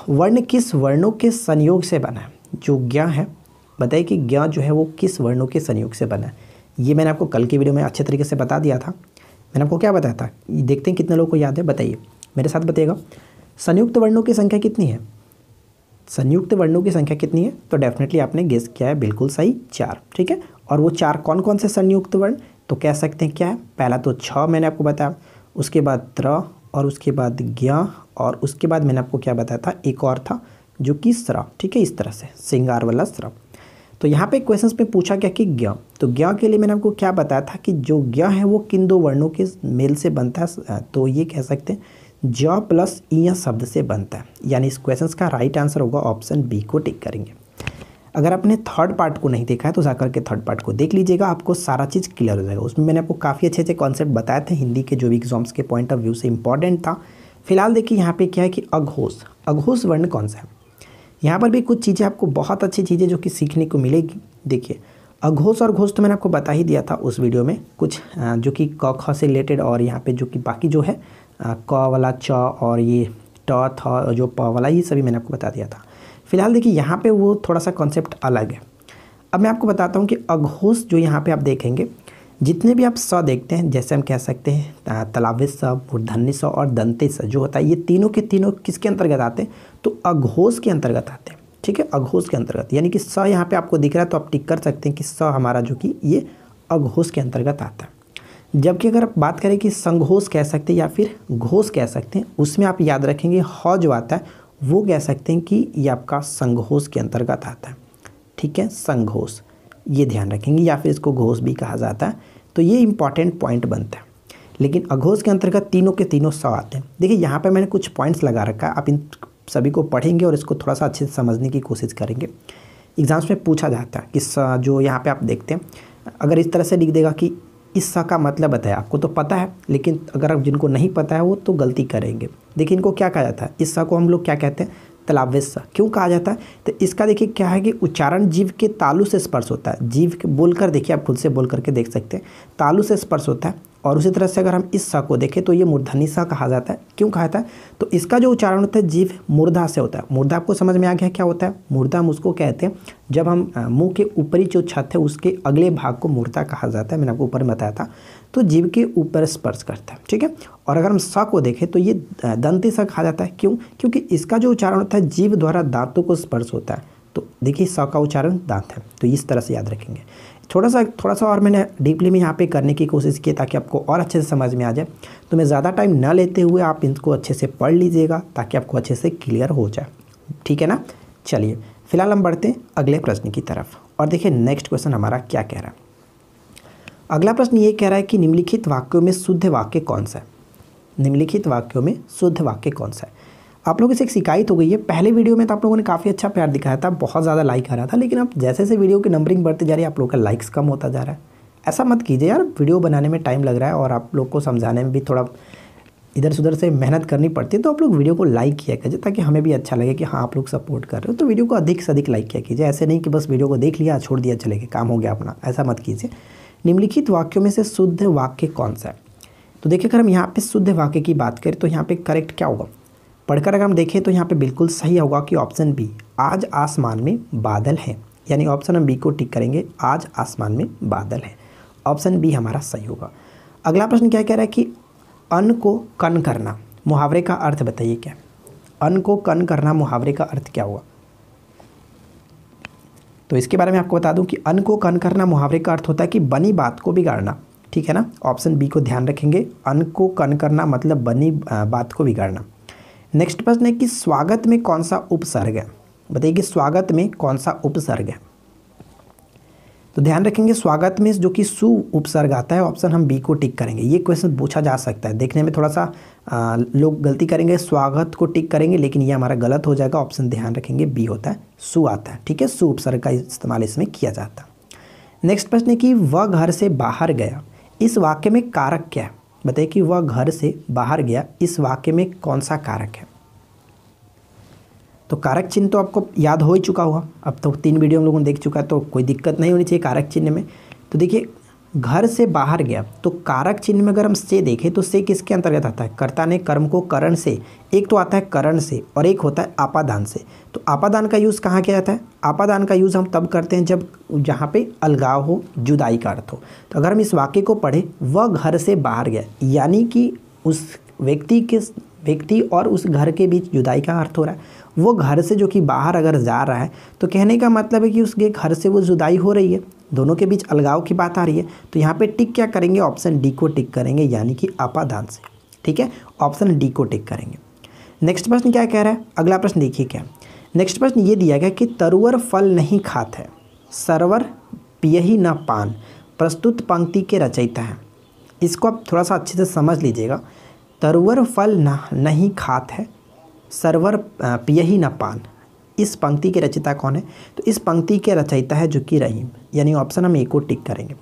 वर्ण किस वर्णों के संयोग से बना है जो ज्ञा है बताइए कि ज्ञा जो है वो किस वर्णों के संयोग से बना है ये मैंने आपको कल की वीडियो में अच्छे तरीके से बता दिया था मैंने आपको क्या बताया था देखते हैं कितने लोगों को याद है बताइए मेरे साथ बताइएगा संयुक्त वर्णों की संख्या कितनी है संयुक्त वर्णों की संख्या कितनी है तो डेफिनेटली आपने गेस किया है बिल्कुल सही चार ठीक है और वो चार कौन कौन से संयुक्त वर्ण तो कह सकते हैं क्या है पहला तो छ मैंने आपको बताया उसके बाद त्र और उसके बाद ज्ञ और उसके बाद मैंने आपको क्या बताया था एक और था जो कि स्र ठीक है इस तरह से सिंगार वाला स्र तो यहाँ पे क्वेश्चन में पूछा गया कि ज्ञ तो ज्ञ के लिए मैंने आपको क्या बताया था कि जो ज्ञ है वो किन दो वर्णों के मेल से बनता है तो ये कह सकते हैं ज प्लस इ शब्द से बनता है यानी इस क्वेश्चन का राइट आंसर होगा ऑप्शन बी को टिक करेंगे अगर आपने थर्ड पार्ट को नहीं देखा है तो जाकर के थर्ड पार्ट को देख लीजिएगा आपको सारा चीज़ क्लियर हो जाएगा उसमें मैंने आपको काफ़ी अच्छे अच्छे कॉन्सेप्ट बताए थे हिंदी के जो भी एग्जाम्स के पॉइंट ऑफ व्यू से इंपॉर्टेंट था फिलहाल देखिए यहाँ पे क्या है कि अघोष अघोष वर्ण कौन सा है यहाँ पर भी कुछ चीज़ें आपको बहुत अच्छी चीज़ें जो कि सीखने को मिलेगी देखिए अघोष और घोष तो मैंने आपको बता ही दिया था उस वीडियो में कुछ जो कि क ख से रिलेटेड और यहाँ पे जो कि बाकी जो है क वाला च और ये ट थ जो प वाला ये सभी मैंने आपको बता दिया था फिलहाल देखिए यहाँ पे वो थोड़ा सा कॉन्सेप्ट अलग है अब मैं आपको बताता हूँ कि अघोष जो यहाँ पे आप देखेंगे जितने भी आप स देखते हैं जैसे हम कह सकते हैं तलावे स मूर्धन्य स और दंते स जो होता है ये तीनों के तीनों किसके अंतर्गत आते हैं तो अघोष के अंतर्गत आते हैं ठीक है अघोष के अंतर्गत यानी कि स यहाँ पर आपको दिख रहा है तो आप टिक कर सकते हैं कि स हमारा जो कि ये अघोष के अंतर्गत आता है जबकि अगर आप बात करें कि संघोष कह सकते हैं या फिर घोष कह सकते हैं उसमें आप याद रखेंगे ह जो आता है वो कह सकते हैं कि ये आपका संघोष के अंतर्गत आता है ठीक है संघोष ये ध्यान रखेंगे या फिर इसको घोष भी कहा जाता है तो ये इंपॉर्टेंट पॉइंट बनता है लेकिन अघोष के अंतर्गत तीनों के तीनों सौ आते हैं देखिए यहाँ पर मैंने कुछ पॉइंट्स लगा रखा है आप इन सभी को पढ़ेंगे और इसको थोड़ा सा अच्छे से समझने की कोशिश करेंगे एग्ज़ाम्स में पूछा जाता है कि जो यहाँ पर आप देखते हैं अगर इस तरह से लिख देगा कि इस स का मतलब बताया आपको तो पता है लेकिन अगर आप जिनको नहीं पता है वो तो गलती करेंगे देखिए इनको क्या कहा जाता है इस स को हम लोग क्या कहते हैं तलावेसा क्यों कहा जाता है तो इसका देखिए क्या है कि उच्चारण जीव के तालु से स्पर्श होता है जीव के बोल कर देखिए आप खुद से बोल करके देख सकते हैं तालु से स्पर्श होता है और उसी तरह से अगर हम इस सा को देखें तो ये मूर्धनी सा कहा जाता है क्यों कहा जाता है तो इसका जो उच्चारण होता है जीव मुर्दा से होता है मुर्दा आपको समझ में आ गया क्या होता है मुर्दा हम उसको कहते हैं जब हम मुंह के ऊपरी जो छत है उसके अगले भाग को मुर्दा कहा जाता है मैंने आपको ऊपर में बताया था तो जीव के ऊपर स्पर्श करता है ठीक है और अगर हम स को देखें तो ये दंती स कहा जाता है क्यों क्योंकि इसका जो उच्चारण होता है जीव द्वारा दांतों को स्पर्श होता है तो देखिए स का उच्चारण दांत है तो इस तरह से याद रखेंगे थोड़ा सा थोड़ा सा और मैंने डीपली में यहाँ पे करने की कोशिश की ताकि आपको और अच्छे से समझ में आ जाए तो मैं ज़्यादा टाइम ना लेते हुए आप इनको अच्छे से पढ़ लीजिएगा ताकि आपको अच्छे से क्लियर हो जाए ठीक है ना चलिए फिलहाल हम बढ़ते हैं अगले प्रश्न की तरफ और देखिए नेक्स्ट क्वेश्चन हमारा क्या कह रहा है अगला प्रश्न ये कह रहा है कि निम्नलिखित वाक्यों में शुद्ध वाक्य कौन सा है निम्नलिखित वाक्यों में शुद्ध वाक्य कौन सा है आप लोगों से एक शिकायत हो गई है पहले वीडियो में तो आप लोगों ने काफ़ी अच्छा प्यार दिखाया था बहुत ज़्यादा लाइक आ रहा था लेकिन अब जैसे जैसे वीडियो की नंबरिंग बढ़ती जा रही है आप लोगों का लाइक्स कम होता जा रहा है ऐसा मत कीजिए यार वीडियो बनाने में टाइम लग रहा है और आप लोग को समझाने में भी थोड़ा इधर से उधर से मेहनत करनी पड़ती है तो आप लोग वीडियो को लाइक किया कीजिए ताकि हमें भी अच्छा लगे कि हाँ आप लोग सपोर्ट कर रहे हो तो वीडियो को अधिक से अधिक लाइक किया कीजिए ऐसे नहीं कि बस वीडियो को देख लिया छोड़ दिया चले गए काम हो गया अपना ऐसा मत कीजिए निम्नलिखित वाक्यों में से शुद्ध वाक्य कौन सा है तो देखिए अगर हम यहाँ पर शुद्ध वाक्य की बात करें तो यहाँ पर करेक्ट क्या होगा पढ़कर अगर हम देखें तो यहाँ पे बिल्कुल सही होगा कि ऑप्शन बी आज आसमान में बादल हैं यानी ऑप्शन हम बी को टिक करेंगे आज आसमान में बादल हैं ऑप्शन बी हमारा सही होगा अगला प्रश्न क्या कह रहा है कि अन को कन करना मुहावरे का अर्थ बताइए क्या अन को कन करना मुहावरे का अर्थ क्या हुआ तो इसके बारे में आपको बता दूं कि अन को कन करना मुहावरे का अर्थ होता है कि बनी बात को बिगाड़ना ठीक है ना ऑप्शन बी को ध्यान रखेंगे अन को कन करना मतलब बनी बात को बिगाड़ना नेक्स्ट प्रश्न है कि स्वागत में कौन सा उपसर्ग है बताइए कि स्वागत में कौन सा उपसर्ग है तो ध्यान रखेंगे स्वागत में जो कि सु उपसर्ग आता है ऑप्शन हम बी को टिक करेंगे ये क्वेश्चन पूछा जा सकता है देखने में थोड़ा सा आ, लोग गलती करेंगे स्वागत को टिक करेंगे लेकिन ये हमारा गलत हो जाएगा ऑप्शन ध्यान रखेंगे बी होता है सु आता है ठीक है सु उपसर्ग का इस्तेमाल इसमें किया जाता है नेक्स्ट प्रश्न है कि वह घर से बाहर गया इस वाक्य में कारक क्या है बताइए कि वह घर से बाहर गया इस वाक्य में कौन सा कारक है तो कारक चिन्ह तो आपको याद हो ही चुका होगा अब तो तीन वीडियो हम लोगों ने देख चुका है तो कोई दिक्कत नहीं होनी चाहिए कारक चिन्ह में तो देखिए घर से बाहर गया तो कारक चिन्ह में अगर हम से देखें तो से किसके अंतर्गत आता है कर्ता ने कर्म को करण से एक तो आता है करण से और एक होता है आपादान से तो आपादान का यूज़ कहाँ किया जाता है आपादान का यूज़ हम तब करते हैं जब जहाँ पे अलगाव हो जुदाई का अर्थ हो तो अगर हम इस वाक्य को पढ़ें वह घर से बाहर गया यानी कि उस व्यक्ति के व्यक्ति और उस घर के बीच जुदाई का अर्थ हो रहा है वो घर से जो कि बाहर अगर जा रहा है तो कहने का मतलब है कि उसके घर से वो जुदाई हो रही है दोनों के बीच अलगाव की बात आ रही है तो यहाँ पे टिक क्या करेंगे ऑप्शन डी को टिक करेंगे यानी कि आपाधान से ठीक है ऑप्शन डी को टिक करेंगे नेक्स्ट प्रश्न क्या कह रहा है अगला प्रश्न देखिए क्या नेक्स्ट प्रश्न ये दिया गया कि तरुअर फल नहीं खात है सरवर पिय ही न पान प्रस्तुत पंक्ति के रचयिता है इसको आप थोड़ा सा अच्छे से समझ लीजिएगा तरुअर फल ना नहीं खात है सर्वर पिय ही न पान इस पंक्ति के रचयिता कौन है तो इस पंक्ति के रचयिता है जुकी रहीम यानी ऑप्शन हम ए को टिक करेंगे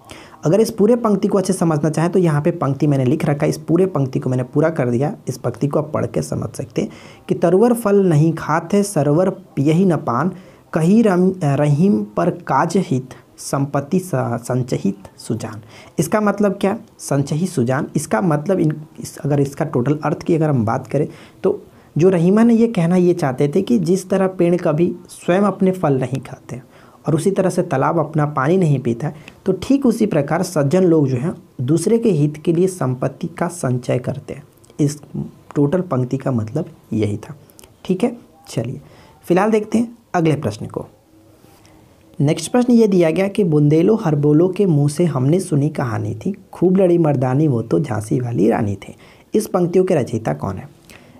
अगर इस पूरे पंक्ति को अच्छे समझना चाहें तो यहाँ पे पंक्ति मैंने लिख रखा है इस पूरे पंक्ति को मैंने पूरा कर दिया इस पंक्ति को आप पढ़ के समझ सकते हैं कि तरवर फल नहीं खाते सरवर पिय ही न पान कही रम रहीम पर काज हित संपत्ति संचहित सुजान इसका मतलब क्या संचहित सुजान इसका मतलब इन इस, अगर इसका टोटल अर्थ की अगर हम बात करें तो जो रहीमा ने ये कहना ये चाहते थे कि जिस तरह पेड़ कभी स्वयं अपने फल नहीं खाते और उसी तरह से तालाब अपना पानी नहीं पीता है तो ठीक उसी प्रकार सज्जन लोग जो हैं दूसरे के हित के लिए संपत्ति का संचय करते हैं इस टोटल पंक्ति का मतलब यही था ठीक है चलिए फिलहाल देखते हैं अगले प्रश्न को नेक्स्ट प्रश्न ये दिया गया कि बुंदेलो हरबोलो के मुंह से हमने सुनी कहानी थी खूब लड़ी मर्दानी वो तो झांसी वाली रानी थी इस पंक्तियों के रचयिता कौन है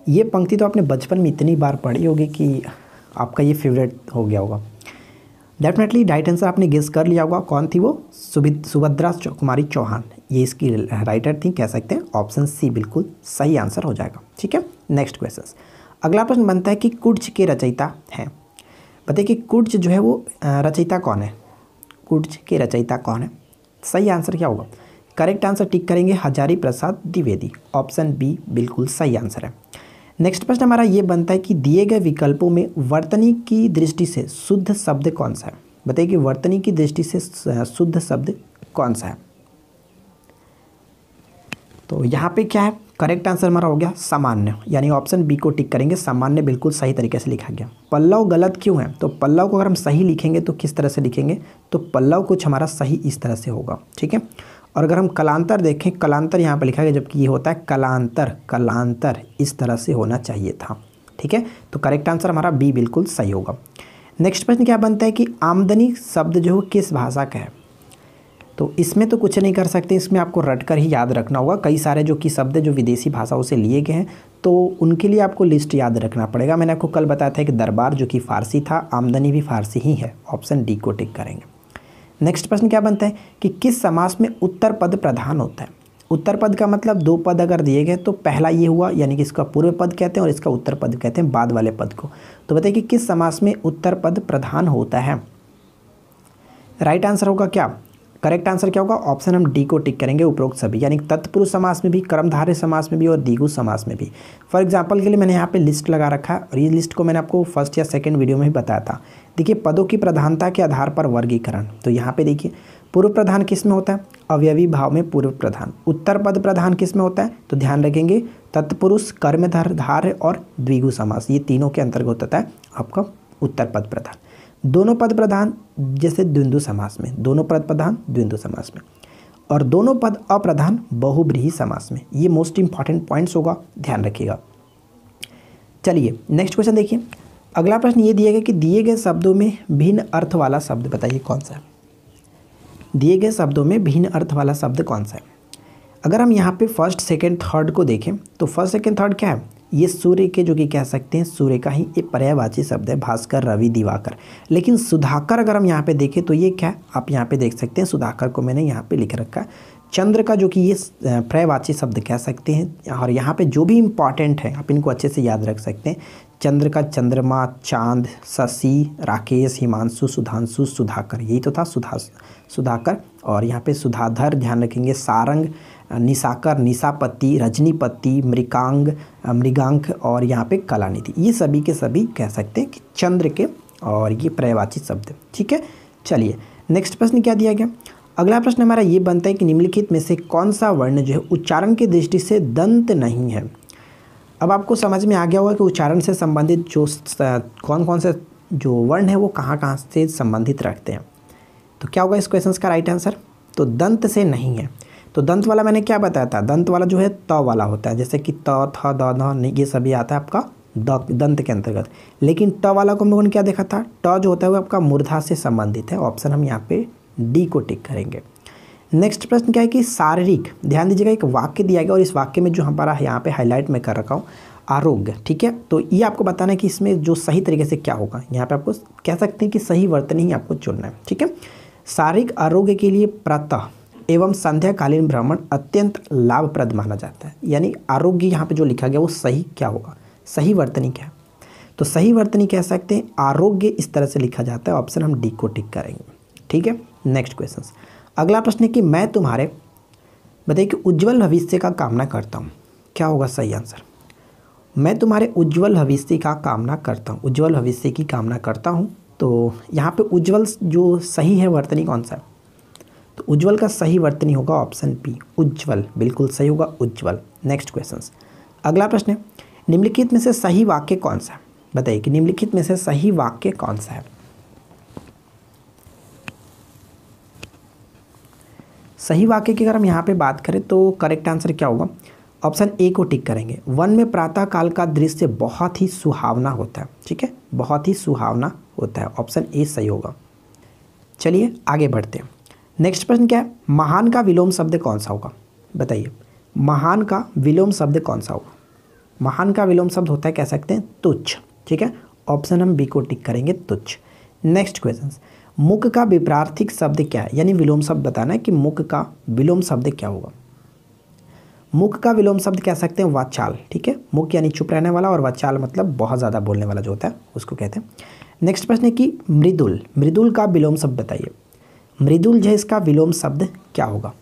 ये पंक्ति तो आपने बचपन में इतनी बार पढ़ी होगी कि आपका ये फेवरेट हो गया होगा डेफिनेटली राइट आंसर आपने गेस कर लिया होगा कौन थी वो सुभद्रा कुमारी चौहान ये इसकी राइटर थी कह सकते हैं ऑप्शन सी बिल्कुल सही आंसर हो जाएगा ठीक है नेक्स्ट क्वेश्चन अगला प्रश्न बनता है कि कुर्च के रचयिता हैं बताइए कि कुर्च जो है वो रचयिता कौन है कुर्च के रचयिता कौन है सही आंसर क्या होगा करेक्ट आंसर टिक करेंगे हजारी प्रसाद द्विवेदी ऑप्शन बी बिल्कुल सही आंसर है नेक्स्ट प्रश्न हमारा ये बनता है कि दिए गए विकल्पों में वर्तनी की दृष्टि से शुद्ध शब्द कौन सा है बताइए कि वर्तनी की दृष्टि से शुद्ध शब्द कौन सा है तो यहाँ पे क्या है करेक्ट आंसर हमारा हो गया सामान्य यानी ऑप्शन बी को टिक करेंगे सामान्य बिल्कुल सही तरीके से लिखा गया पल्लव गलत क्यों है तो पल्लव को अगर हम सही लिखेंगे तो किस तरह से लिखेंगे तो पल्लव कुछ हमारा सही इस तरह से होगा ठीक है और अगर हम कलांतर देखें कलांतर यहाँ पर लिखा गया जबकि ये होता है कलांतर कलांतर इस तरह से होना चाहिए था ठीक है तो करेक्ट आंसर हमारा बी बिल्कुल सही होगा नेक्स्ट प्रश्न क्या बनता है कि आमदनी शब्द जो किस भाषा का है तो इसमें तो कुछ नहीं कर सकते इसमें आपको रट कर ही याद रखना होगा कई सारे जो कि शब्द जो विदेशी भाषाओं से लिए गए हैं तो उनके लिए आपको लिस्ट याद रखना पड़ेगा मैंने आपको कल बताया था कि दरबार जो कि फ़ारसी था आमदनी भी फ़ारसी ही है ऑप्शन डी को टिक करेंगे नेक्स्ट प्रश्न क्या बनता है कि किस समास में उत्तर पद प्रधान होता है उत्तर पद का मतलब दो पद अगर दिए गए तो पहला ये हुआ यानी कि इसका पूर्व पद कहते हैं और इसका उत्तर पद कहते हैं बाद वाले पद को तो बताइए कि किस समास में उत्तर पद प्रधान होता है राइट आंसर होगा क्या करेक्ट आंसर क्या होगा ऑप्शन हम डी को टिक करेंगे उपरोक्त सभी यानी तत्पुरुष समास में भी कर्मधारे समास में भी और दीगु समास में भी फॉर एग्जाम्पल के लिए मैंने यहाँ पे लिस्ट लगा रखा है और ये लिस्ट को मैंने आपको फर्स्ट या सेकेंड वीडियो में भी बताया था देखिए पदों की प्रधानता के आधार पर वर्गीकरण तो यहाँ पे देखिए पूर्व प्रधान किस में होता है अवयवी भाव में पूर्व प्रधान उत्तर पद प्रधान किस में होता है तो ध्यान रखेंगे तत्पुरुष कर्मधार धार्य और द्विगु समास ये तीनों के अंतर्गत होता है आपका उत्तर पद प्रधान दोनों पद प्रधान जैसे द्विंदु समास में दोनों पद प्रधान द्विंदु समास में और दोनों पद अप्रधान बहुब्रीही समास में ये मोस्ट इंपॉर्टेंट पॉइंट्स होगा ध्यान रखिएगा चलिए नेक्स्ट क्वेश्चन देखिए अगला प्रश्न ये दिया गया कि दिए गए शब्दों में भिन्न अर्थ वाला शब्द बताइए कौन सा है दिए गए शब्दों में भिन्न अर्थ वाला शब्द कौन सा है अगर हम यहाँ पे फर्स्ट सेकेंड थर्ड को देखें तो फर्स्ट सेकेंड थर्ड क्या है ये सूर्य के जो कि कह सकते हैं सूर्य का ही एक पर्यायवाची शब्द है भास्कर रवि दिवाकर लेकिन सुधाकर अगर हम यहाँ पे देखें तो ये क्या है आप यहाँ पे देख सकते हैं सुधाकर को मैंने यहाँ पे लिख रखा है चंद्र का जो कि ये पर्यायवाची शब्द कह सकते हैं और यहाँ पे जो भी इम्पॉर्टेंट है आप इनको अच्छे से याद रख सकते हैं चंद्र का चंद्रमा चांद शशि राकेश हिमांशु सुधांशु सुधाकर यही तो था सुधा सुधाकर और यहाँ पर सुधाधर ध्यान रखेंगे सारंग निशाकर निशापत्ति रजनीपत्ति मृकांग मृगांक और यहाँ पे कलानिधि ये सभी के सभी कह सकते हैं कि चंद्र के और ये प्रयवाची शब्द ठीक है चलिए नेक्स्ट प्रश्न क्या दिया गया अगला प्रश्न हमारा ये बनता है कि निम्नलिखित में से कौन सा वर्ण जो है उच्चारण की दृष्टि से दंत नहीं है अब आपको समझ में आ गया होगा कि उच्चारण से संबंधित जो कौन कौन से जो वर्ण है वो कहाँ कहाँ से संबंधित रखते हैं तो क्या होगा इस क्वेश्चन का राइट आंसर तो दंत से नहीं है तो दंत वाला मैंने क्या बताया था दंत वाला जो है त वाला होता है जैसे कि त थ द ध ये सभी आता है आपका दंत के अंतर्गत लेकिन ट वाला को हम लोगों ने क्या देखा था ट जो होता है वो आपका मूर्धा से संबंधित है ऑप्शन हम यहाँ पे डी को टिक करेंगे नेक्स्ट प्रश्न क्या है कि शारीरिक ध्यान दीजिएगा एक वाक्य दिया गया और इस वाक्य में जो हमारा यहाँ पे हाईलाइट में कर रखा हूँ आरोग्य ठीक है तो ये आपको बताना है कि इसमें जो सही तरीके से क्या होगा यहाँ पर आपको कह सकते हैं कि सही वर्तन ही आपको चुनना है ठीक है शारीरिक आरोग्य के लिए प्रातः एवं संध्याकालीन भ्रमण अत्यंत लाभप्रद माना जाता है यानी आरोग्य यहाँ पे जो लिखा गया वो सही क्या होगा सही वर्तनी क्या है तो सही वर्तनी कह सकते हैं आरोग्य इस तरह से लिखा जाता है ऑप्शन हम डी को टिक करेंगे ठीक है नेक्स्ट क्वेश्चन अगला प्रश्न है कि मैं तुम्हारे बताइए कि उज्ज्वल भविष्य का कामना करता हूँ क्या होगा सही आंसर मैं तुम्हारे उज्ज्वल भविष्य का कामना करता हूँ उज्जवल भविष्य की कामना करता हूँ तो यहाँ पे उज्ज्वल जो सही है वर्तनी कौन सा है तो उज्जवल का सही वर्तनी होगा ऑप्शन पी उज्जवल बिल्कुल सही होगा उज्जवल नेक्स्ट क्वेश्चन अगला प्रश्न है निम्नलिखित में से सही वाक्य कौन सा है बताइए कि निम्नलिखित में से सही वाक्य कौन सा है सही वाक्य की अगर हम यहाँ पे बात करें तो करेक्ट आंसर क्या होगा ऑप्शन ए को टिक करेंगे वन में प्रातः काल का दृश्य बहुत ही सुहावना होता है ठीक है बहुत ही सुहावना होता है ऑप्शन ए सही होगा चलिए आगे बढ़ते हैं नेक्स्ट प्रश्न क्या है महान का विलोम शब्द कौन सा होगा बताइए महान का विलोम शब्द कौन सा होगा महान का विलोम शब्द होता है कह सकते हैं तुच्छ ठीक है ऑप्शन हम बी को टिक करेंगे तुच्छ नेक्स्ट क्वेश्चन मुख का विप्रार्थिक शब्द क्या है यानी विलोम शब्द बताना है कि मुख का विलोम शब्द क्या होगा मुख का विलोम शब्द कह सकते हैं वाचाल ठीक है मुख यानी चुप रहने वाला और वाचाल मतलब बहुत ज़्यादा बोलने वाला जो होता है उसको कहते हैं नेक्स्ट प्रश्न है कि मृदुल मृदुल का विलोम शब्द बताइए मृदुल जो है इसका विलोम शब्द क्या होगा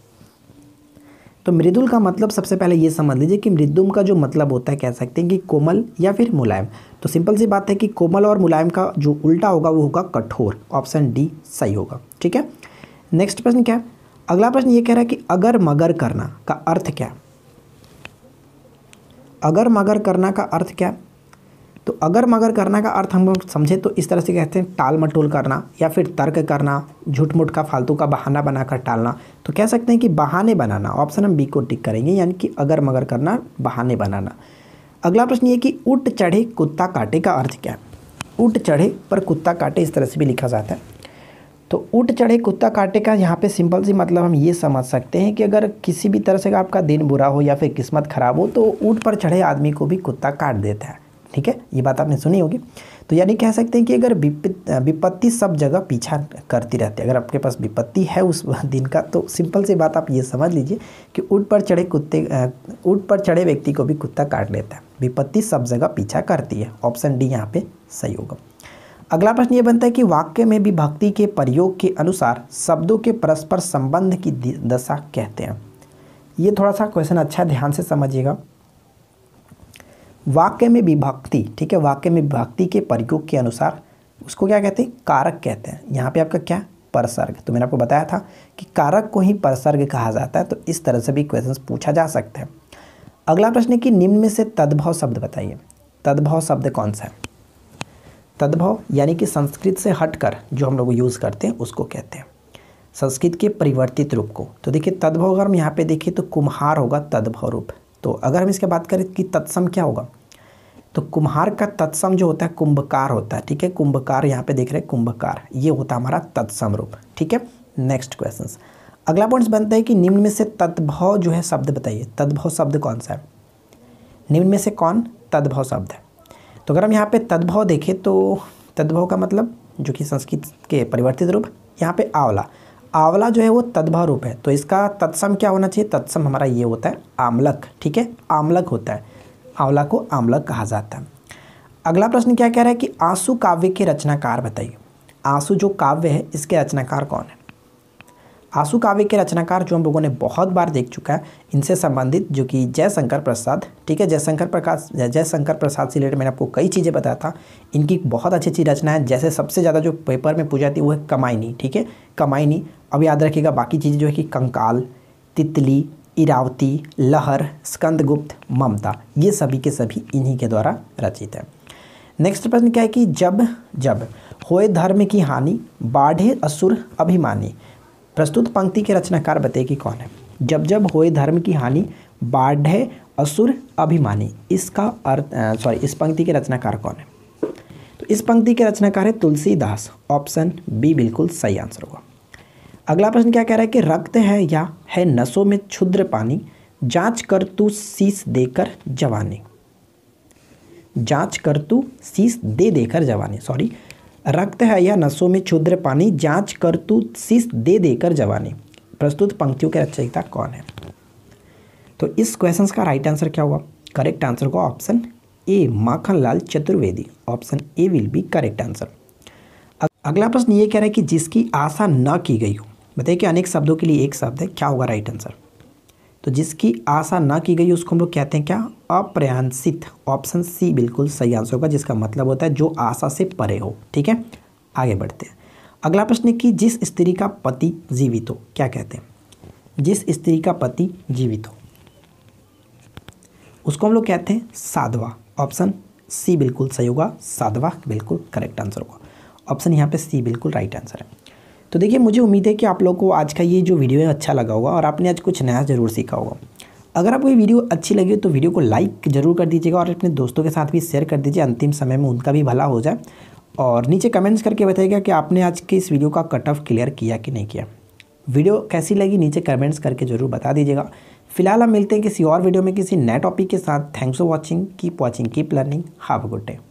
तो मृदुल का मतलब सबसे पहले ये समझ लीजिए कि मृदुम का जो मतलब होता है कह सकते हैं कि कोमल या फिर मुलायम तो सिंपल सी बात है कि कोमल और मुलायम का जो उल्टा होगा वो होगा कठोर ऑप्शन डी सही होगा ठीक है नेक्स्ट प्रश्न क्या है अगला प्रश्न ये कह रहा है कि अगर मगर करना का अर्थ क्या है अगर मगर करना का अर्थ क्या है तो अगर मगर करना का अर्थ हम समझें तो इस तरह से कहते हैं टाल मटोल करना या फिर तर्क करना झूठ मुठ का फालतू का बहाना बनाकर टालना तो कह सकते हैं कि बहाने बनाना ऑप्शन हम बी को टिक करेंगे यानी कि अगर मगर करना बहाने बनाना अगला प्रश्न ये कि उट चढ़े कुत्ता काटे का अर्थ क्या है ऊट चढ़े पर कुत्ता काटे इस तरह से भी लिखा जाता है तो ऊट चढ़े कुत्ता काटे का यहाँ पे सिंपल सी मतलब हम ये समझ सकते हैं कि अगर किसी भी तरह से आपका दिन बुरा हो या फिर किस्मत ख़राब हो तो ऊँट पर चढ़े आदमी को भी कुत्ता काट देता है ठीक है ये बात आपने सुनी होगी तो यानी कह सकते हैं कि अगर विपत्ति सब जगह पीछा करती रहती है अगर आपके पास विपत्ति है उस दिन का तो सिंपल सी बात आप ये समझ लीजिए कि ऊट पर चढ़े कुत्ते ऊट पर चढ़े व्यक्ति को भी कुत्ता काट लेता है विपत्ति सब जगह पीछा करती है ऑप्शन डी यहाँ पे सही होगा अगला प्रश्न ये बनता है कि वाक्य में भी भक्ति के प्रयोग के अनुसार शब्दों के परस्पर संबंध की दशा कहते हैं ये थोड़ा सा क्वेश्चन अच्छा ध्यान से समझिएगा वाक्य में विभक्ति ठीक है वाक्य में विभक्ति के प्रयोग के अनुसार उसको क्या कहते हैं कारक कहते हैं यहाँ पे आपका क्या परसर्ग तो मैंने आपको बताया था कि कारक को ही परसर्ग कहा जाता है तो इस तरह से भी क्वेश्चन पूछा जा सकता है अगला प्रश्न है कि निम्न में से तद्भव शब्द बताइए तद्भव शब्द कौन सा है तद्भव यानी कि संस्कृत से हटकर जो हम लोग यूज़ करते हैं उसको कहते हैं संस्कृत के परिवर्तित रूप को तो देखिए तद्भव अगर हम यहाँ पर देखिए तो कुम्हार होगा तद्भव रूप तो अगर हम इसके बात करें कि तत्सम क्या होगा तो कुम्हार का तत्सम जो होता है कुंभकार होता है ठीक है कुंभकार यहाँ पे देख रहे हैं कुंभकार ये होता है हमारा तत्सम रूप ठीक है नेक्स्ट क्वेश्चन अगला पॉइंट बनता है कि निम्न में से तद्भव जो है शब्द बताइए तद्भव शब्द कौन सा है निम्न में से कौन तद्भव शब्द है तो अगर हम यहाँ पे तद्भव देखें तो तद्भव का मतलब जो कि संस्कृत के परिवर्तित रूप यहाँ पे आंवला आंवला जो है वो तद्भा रूप है तो इसका तत्सम क्या होना चाहिए तत्सम हमारा ये होता है आमलक ठीक है आमलक होता है आंवला को आमलक कहा जाता है अगला प्रश्न क्या कह रहा है कि आंसू काव्य के रचनाकार बताइए आंसू जो काव्य है इसके रचनाकार कौन है आंसू काव्य के रचनाकार जो हम लोगों ने बहुत बार देख चुका है इनसे संबंधित जो कि जयशंकर प्रसाद ठीक है जयशंकर प्रकाश जयशंकर प्रसाद से रिलेटेड मैंने आपको कई चीज़ें बताया था इनकी बहुत अच्छी अच्छी रचना है जैसे सबसे ज़्यादा जो पेपर में पूछा जाती है वो है कमाइनी ठीक है कमाईनी अब याद रखिएगा बाकी चीज़ें जो है कि कंकाल तितली इरावती लहर स्कंदगुप्त ममता ये सभी के सभी इन्हीं के द्वारा रचित है नेक्स्ट प्रश्न क्या है कि जब जब होए धर्म की हानि बाढ़े असुर अभिमानी प्रस्तुत पंक्ति के रचनाकार बताए कि कौन है जब जब होए धर्म की हानि बाढ़े असुर अभिमानी इसका अर्थ सॉरी इस पंक्ति के रचनाकार कौन है तो इस पंक्ति के रचनाकार है तुलसीदास ऑप्शन बी बिल्कुल सही आंसर होगा अगला प्रश्न क्या कह रहा है कि रक्त है या है नसों में क्षुद्र पानी जांच कर तू शीश देकर जवाने जांच कर तू शीश दे देकर जवाने सॉरी रक्त है या नसों में क्षुद्र पानी जांच कर तू शीश दे देकर जवाने प्रस्तुत पंक्तियों के रचयिता कौन है तो इस क्वेश्चन का राइट आंसर क्या हुआ करेक्ट आंसर को option A Makhanlal Chaturvedi option A will be correct answer अगला प्रश्न ये कह रहा है कि जिसकी आशा न की गई हो बताइए कि अनेक शब्दों के लिए एक शब्द है क्या होगा राइट आंसर तो जिसकी आशा ना की गई उसको हम लोग कहते हैं क्या अप्रयांसित ऑप्शन सी बिल्कुल सही आंसर होगा जिसका मतलब होता है जो आशा से परे हो ठीक है आगे बढ़ते हैं अगला प्रश्न है कि जिस स्त्री का पति जीवित हो क्या कहते हैं जिस स्त्री का पति जीवित हो उसको हम लोग कहते हैं साधवा ऑप्शन सी बिल्कुल सही होगा साधवा बिल्कुल करेक्ट आंसर होगा ऑप्शन यहाँ पे सी बिल्कुल राइट आंसर है तो देखिए मुझे उम्मीद है कि आप लोग को आज का ये जो वीडियो है अच्छा लगा होगा और आपने आज कुछ नया ज़रूर सीखा होगा अगर आपको ये वीडियो अच्छी लगी हो तो वीडियो को लाइक ज़रूर कर दीजिएगा और अपने दोस्तों के साथ भी शेयर कर दीजिए अंतिम समय में उनका भी भला हो जाए और नीचे कमेंट्स करके बताइएगा कि आपने आज के इस वीडियो का कट ऑफ क्लियर किया कि नहीं किया वीडियो कैसी लगी नीचे कमेंट्स करके ज़रूर बता दीजिएगा फिलहाल हम मिलते हैं किसी और वीडियो में किसी नए टॉपिक के साथ thanks for watching keep watching keep learning have a good day